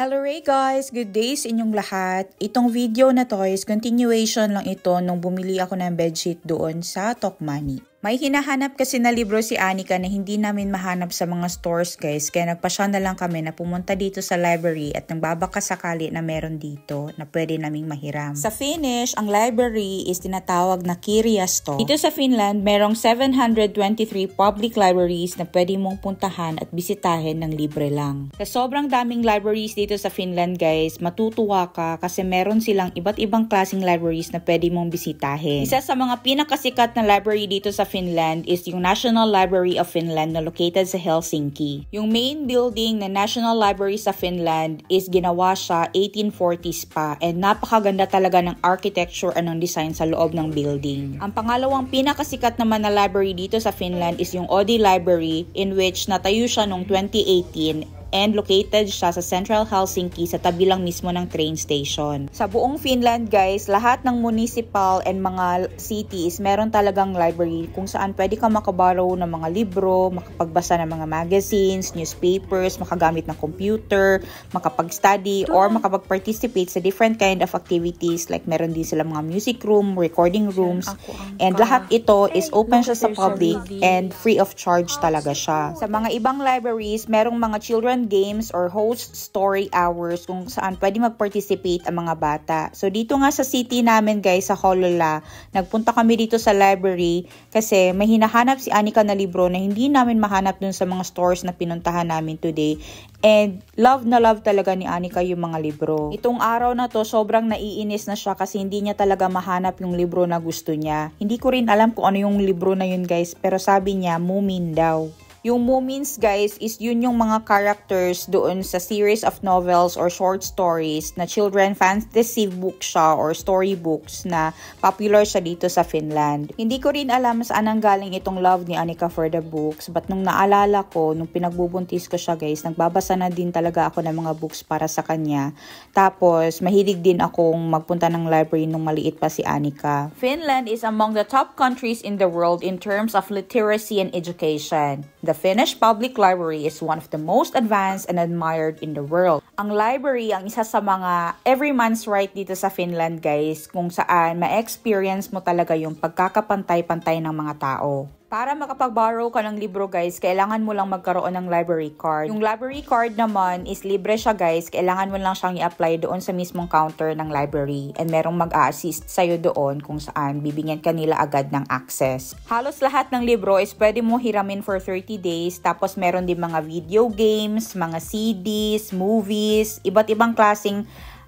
Hello Ray guys! Good day sa inyong lahat. Itong video na to is continuation lang ito nung bumili ako ng bedsheet doon sa Tokmani. May hinahanap kasi na libro si Anika na hindi namin mahanap sa mga stores guys kaya nagpasya na lang kami na pumunta dito sa library at nagbabaka sakali na meron dito na pwede naming mahiram. Sa Finnish, ang library is tinatawag na kirjasto. Dito sa Finland, merong 723 public libraries na pwede mong puntahan at bisitahin ng libre lang. Sa sobrang daming libraries dito sa Finland guys, matutuwa ka kasi meron silang iba't ibang klaseng libraries na pwede mong bisitahin. Isa sa mga pinakasikat na library dito sa Finland is yung National Library of Finland na located sa Helsinki. Yung main building na National Library sa Finland is ginawa siya 1840s pa and napakaganda talaga ng architecture and ng design sa loob ng building. Ang pangalawang pinakasikat naman na library dito sa Finland is yung Odi Library in which natayo siya noong 2018 and located siya sa Central Helsinki sa tabi lang mismo ng train station. Sa buong Finland guys, lahat ng municipal and mga cities meron talagang library kung saan pwede ka makabarrow ng mga libro, makapagbasa ng mga magazines, newspapers, makagamit ng computer, makapag-study or makapag-participate sa different kind of activities like meron din sila mga music room, recording rooms and lahat ito is open siya sa public and free of charge talaga siya. Ah, sa mga ibang libraries, merong mga children competition games or host story hours kung saan pwede mag-participate ang mga bata. So dito nga sa city namin guys, sa Holola, nagpunta kami dito sa library kasi may hinahanap si Anika na libro na hindi namin mahanap dun sa mga stores na pinuntahan namin today. And love na love talaga ni Anika yung mga libro. Itong araw na to, sobrang naiinis na siya kasi hindi niya talaga mahanap yung libro na gusto niya. Hindi ko rin alam kung ano yung libro na yun guys, pero sabi niya, Moomin daw. Yung Moomins, guys, is yun yung mga characters doon sa series of novels or short stories na children fantasy book siya or storybooks na popular siya dito sa Finland. Hindi ko rin alam saan ang galing itong love ni Annika for the books, but nung naalala ko, nung pinagbubuntis ko siya, guys, nagbabasa na din talaga ako ng mga books para sa kanya. Tapos, mahilig din akong magpunta ng library nung maliit pa si Annika. Finland is among the top countries in the world in terms of literacy and education. The Finnish Public Library is one of the most advanced and admired in the world. Ang library ang isa sa mga every man's right dito sa Finland guys kung saan ma-experience mo talaga yung pagkakapantay-pantay ng mga tao. Para makapag-borrow ka ng libro guys, kailangan mo lang magkaroon ng library card. Yung library card naman is libre siya guys, kailangan mo lang siyang i-apply doon sa mismong counter ng library and merong mag-a-assist sa'yo doon kung saan bibigyan ka nila agad ng access. Halos lahat ng libro is pwede mo hiramin for 30 days tapos meron din mga video games, mga CDs, movies, iba't ibang klasing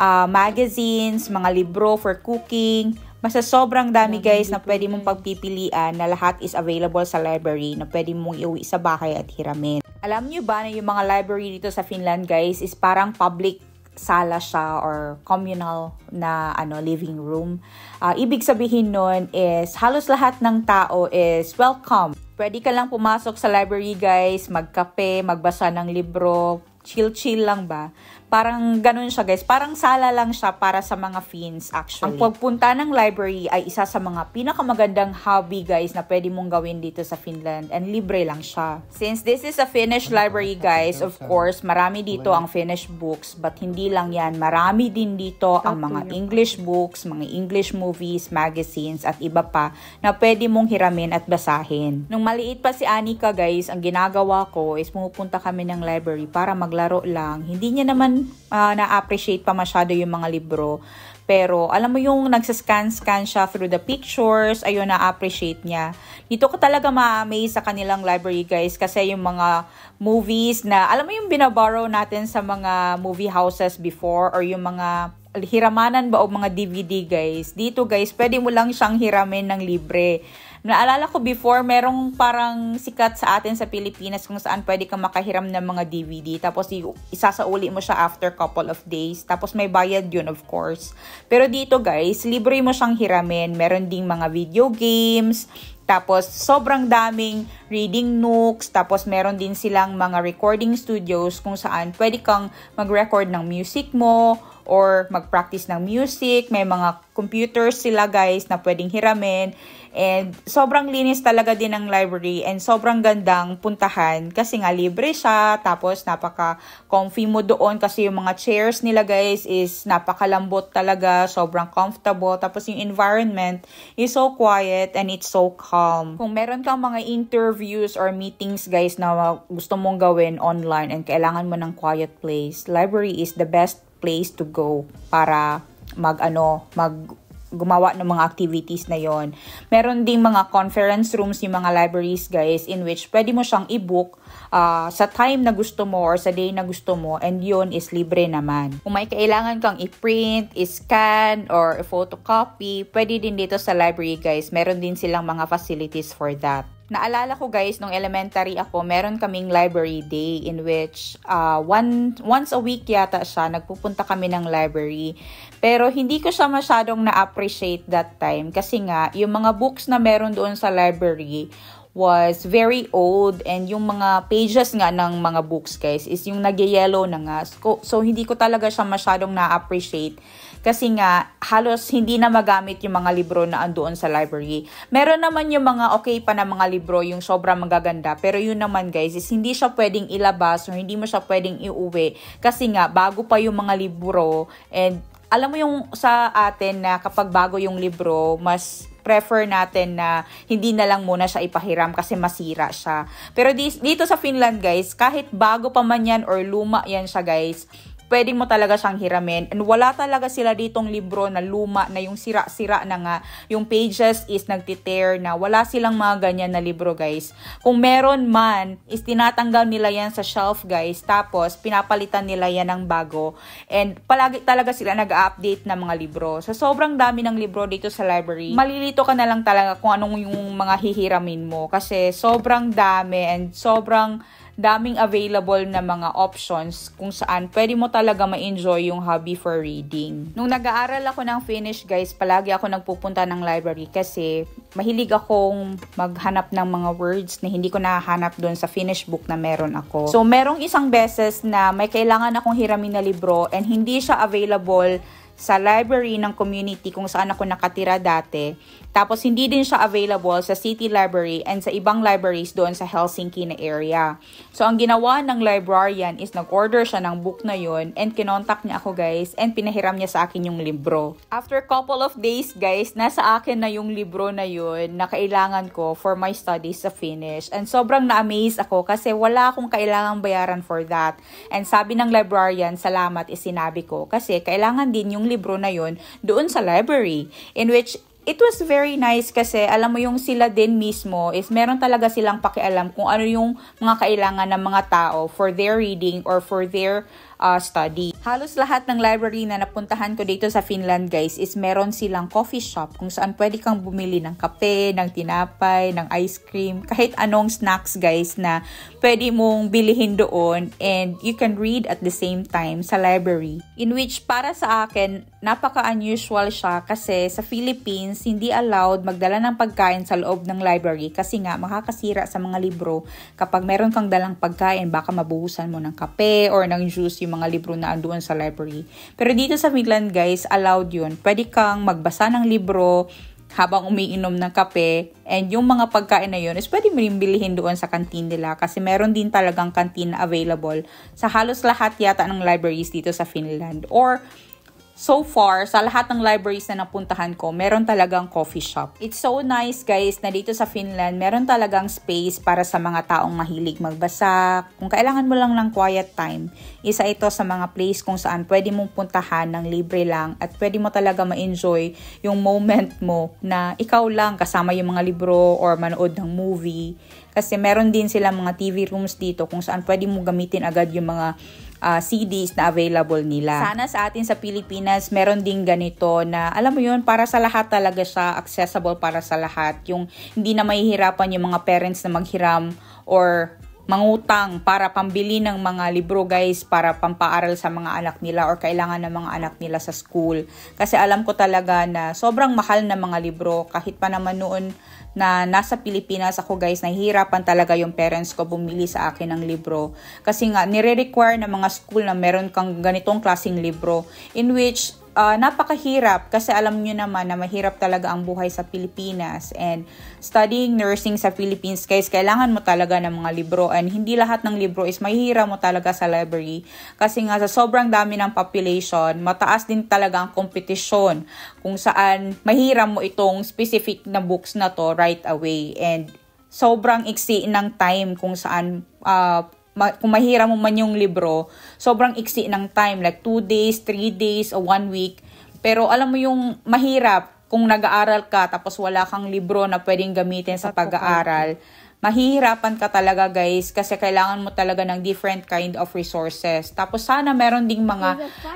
uh, magazines, mga libro for cooking. Basta sobrang dami guys na pwede mong pagpipilian na lahat is available sa library na pwede mong iuwi sa bahay at hiramin. Alam nyo ba na yung mga library dito sa Finland guys is parang public sala siya or communal na ano living room. Uh, ibig sabihin nun is halos lahat ng tao is welcome. Pwede ka lang pumasok sa library guys, magkape, magbasa ng libro, chill-chill lang ba? Parang ganun siya guys. Parang sala lang siya para sa mga fins actually. Ang pagpunta ng library ay isa sa mga pinakamagandang hobby guys na pwede mong gawin dito sa Finland and libre lang siya. Since this is a Finnish library guys, of course, marami dito ang Finnish books but hindi lang yan. Marami din dito ang mga English books, mga English movies, magazines at iba pa na pwede mong hiramin at basahin. Nung maliit pa si Anika guys, ang ginagawa ko is pumupunta kami ng library para maglaro lang. Hindi niya naman uh, na-appreciate pa masyado yung mga libro. Pero alam mo yung nagsascan-scan siya through the pictures, ayun na-appreciate niya. Dito ko talaga ma-amaze sa kanilang library guys kasi yung mga movies na, alam mo yung binaborrow natin sa mga movie houses before or yung mga hiramanan ba o mga DVD guys. Dito guys, pwede mo lang siyang hiramin ng libre. Naalala ko before, merong parang sikat sa atin sa Pilipinas kung saan pwede kang makahiram ng mga DVD. Tapos isasauli mo siya after couple of days. Tapos may bayad yun, of course. Pero dito guys, libre mo siyang hiramin. Meron ding mga video games, tapos, sobrang daming reading nooks. Tapos, meron din silang mga recording studios kung saan pwede kang mag-record ng music mo or mag-practice ng music. May mga computers sila guys na pwedeng hiramin. And sobrang linis talaga din ng library and sobrang gandang puntahan kasi nga libre siya. Tapos napaka-comfy mo doon kasi yung mga chairs nila guys is napakalambot talaga. Sobrang comfortable. Tapos yung environment is so quiet and it's so calm. Kung meron kang mga interviews or meetings guys na gusto mong gawin online and kailangan mo ng quiet place, library is the best place to go para mag ano, mag gumawa ng mga activities na yon. Meron ding mga conference rooms yung mga libraries guys in which pwede mo siyang i-book uh, sa time na gusto mo or sa day na gusto mo and yon is libre naman. Kung may kailangan kang i-print, i-scan, or i-photocopy, pwede din dito sa library guys. Meron din silang mga facilities for that. Naalala ko guys, nung elementary ako, meron kaming library day in which uh, one, once a week yata siya, nagpupunta kami ng library. Pero hindi ko siya masyadong na-appreciate that time kasi nga, yung mga books na meron doon sa library was very old and yung mga pages nga ng mga books guys is yung nag-yellow na nga. So, so hindi ko talaga siya masyadong na-appreciate kasi nga, halos hindi na magamit yung mga libro na andoon sa library. Meron naman yung mga okay pa na mga libro, yung sobrang magaganda. Pero yun naman guys, is hindi siya pwedeng ilabas or hindi mo siya pwedeng iuwi. Kasi nga, bago pa yung mga libro and alam mo yung sa atin na kapag bago yung libro, mas prefer natin na hindi na lang muna siya ipahiram kasi masira siya. Pero dito sa Finland guys, kahit bago pa man yan or luma yan siya guys, pwede mo talaga siyang hiramin. And wala talaga sila ditong libro na luma na yung sira-sira na nga. Yung pages is nagtitear na. Wala silang mga ganyan na libro guys. Kung meron man, is tinatanggal nila yan sa shelf guys. Tapos pinapalitan nila yan ng bago. And palagi talaga sila nag-update ng mga libro. Sa sobrang dami ng libro dito sa library, malilito ka na lang talaga kung anong yung mga hihiramin mo. Kasi sobrang dami and sobrang daming available na mga options kung saan pwede mo talaga ma-enjoy yung hobby for reading. Nung nag-aaral ako ng Finnish guys, palagi ako nagpupunta ng library kasi mahilig akong maghanap ng mga words na hindi ko nahanap doon sa Finnish book na meron ako. So merong isang beses na may kailangan akong hiramin na libro and hindi siya available sa library ng community kung saan ako nakatira dati. Tapos hindi din siya available sa City Library and sa ibang libraries doon sa Helsinki na area. So ang ginawa ng librarian is nag-order siya ng book na yon and kinontak niya ako guys and pinahiram niya sa akin yung libro. After couple of days guys, nasa akin na yung libro na yon na kailangan ko for my studies sa Finnish. And sobrang na-amaze ako kasi wala akong kailangang bayaran for that. And sabi ng librarian, salamat isinabi ko kasi kailangan din yung libro na yon doon sa library in which it was very nice kasi alam mo yung sila din mismo is meron talaga silang pakialam kung ano yung mga kailangan ng mga tao for their reading or for their uh, study. Halos lahat ng library na napuntahan ko dito sa Finland guys is meron silang coffee shop kung saan pwede kang bumili ng kape, ng tinapay, ng ice cream, kahit anong snacks guys na pwede mong bilihin doon and you can read at the same time sa library. In which para sa akin, napaka-unusual siya kasi sa Philippines hindi allowed magdala ng pagkain sa loob ng library kasi nga makakasira sa mga libro kapag meron kang dalang pagkain baka mabuhusan mo ng kape or ng juice yung mga libro na andoon sa library. Pero dito sa Midland, guys, allowed yun. Pwede kang magbasa ng libro, habang umiinom ng kape. And yung mga pagkain na yun is pwede mo rin bilhin doon sa canteen nila kasi meron din talagang kantin na available sa halos lahat yata ng libraries dito sa Finland. Or So far, sa lahat ng libraries na napuntahan ko, meron talagang coffee shop. It's so nice guys na dito sa Finland, meron talagang space para sa mga taong mahilig magbasa. Kung kailangan mo lang ng quiet time, isa ito sa mga place kung saan pwede mong puntahan ng libre lang at pwede mo talaga ma-enjoy yung moment mo na ikaw lang kasama yung mga libro or manood ng movie. Kasi meron din sila mga TV rooms dito kung saan pwede mo gamitin agad yung mga uh, ah, CDs na available nila. Sana sa atin sa Pilipinas, meron ding ganito na, alam mo yun, para sa lahat talaga siya, accessible para sa lahat. Yung hindi na mahihirapan yung mga parents na maghiram or mangutang para pambili ng mga libro guys para pampaaral sa mga anak nila or kailangan ng mga anak nila sa school. Kasi alam ko talaga na sobrang mahal na mga libro kahit pa naman noon na nasa Pilipinas ako guys, nahihirapan talaga yung parents ko bumili sa akin ng libro. Kasi nga, nire-require ng mga school na meron kang ganitong klasing libro in which uh, napakahirap kasi alam nyo naman na mahirap talaga ang buhay sa Pilipinas and studying nursing sa Philippines guys kailangan mo talaga ng mga libro and hindi lahat ng libro is mahihira mo talaga sa library kasi nga sa sobrang dami ng population mataas din talaga ang kompetisyon kung saan mahira mo itong specific na books na to right away and sobrang iksi ng time kung saan uh, ma- kung mahira mo man yung libro, sobrang iksi ng time, like 2 days, 3 days, o 1 week. Pero alam mo yung mahirap kung nag-aaral ka tapos wala kang libro na pwedeng gamitin sa pag-aaral. Mahihirapan ka talaga guys kasi kailangan mo talaga ng different kind of resources. Tapos sana meron ding mga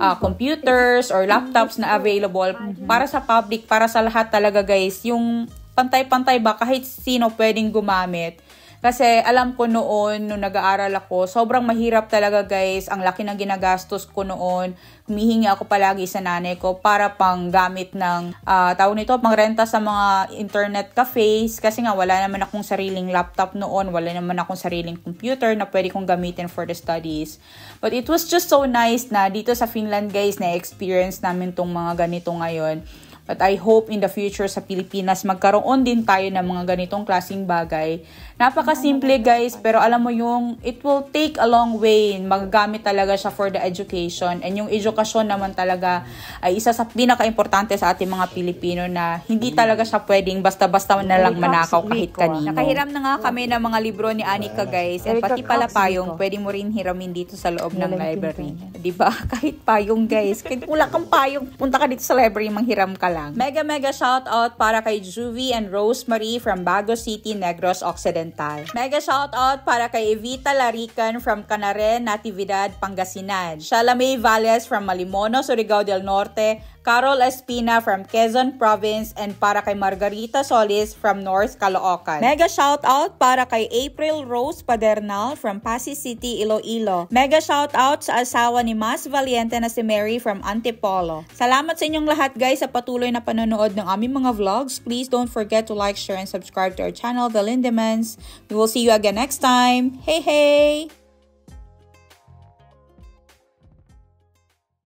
uh, computers or laptops na available para sa public, para sa lahat talaga guys. Yung pantay-pantay ba kahit sino pwedeng gumamit kasi alam ko noon, nung nag-aaral ako, sobrang mahirap talaga guys. Ang laki ng ginagastos ko noon. Humihingi ako palagi sa nanay ko para pang gamit ng, uh, tawag nito, pang sa mga internet cafes. Kasi nga, wala naman akong sariling laptop noon. Wala naman akong sariling computer na pwede kong gamitin for the studies. But it was just so nice na dito sa Finland guys, na-experience namin tong mga ganito ngayon But I hope in the future sa Pilipinas magkaroon din tayo ng mga ganitong klasing bagay. Napakasimple guys, pero alam mo yung it will take a long way. Magagamit talaga siya for the education. And yung edukasyon naman talaga ay isa sa pinaka-importante sa ating mga Pilipino na hindi talaga siya pwedeng basta-basta na lang manakaw kahit kanino. Nakahiram na nga kami ng mga libro ni Anika guys. At pati pala payong, pwede mo rin hiramin dito sa loob ng library. ba diba? Kahit payong guys. Kahit wala kang payong, punta ka dito sa library, manghiram ka lang. Mega mega shout out para kay Juvie and Rosemary from Bago City, Negros Occidental. Mega shout out para kay Evita Larican from Canare, Natividad, Pangasinan. Shalamay Valles from Malimono, Surigao del Norte, Carol Espina from Quezon Province and para kay Margarita Solis from North Caloocan. Mega shoutout para kay April Rose Padernal from Pasig City, Iloilo. Mega shout sa asawa ni Mas Valiente na si Mary from Antipolo. Salamat sa inyong lahat guys sa patuloy na panonood ng aming mga vlogs. Please don't forget to like, share, and subscribe to our channel, The Lindemans. We will see you again next time. Hey hey!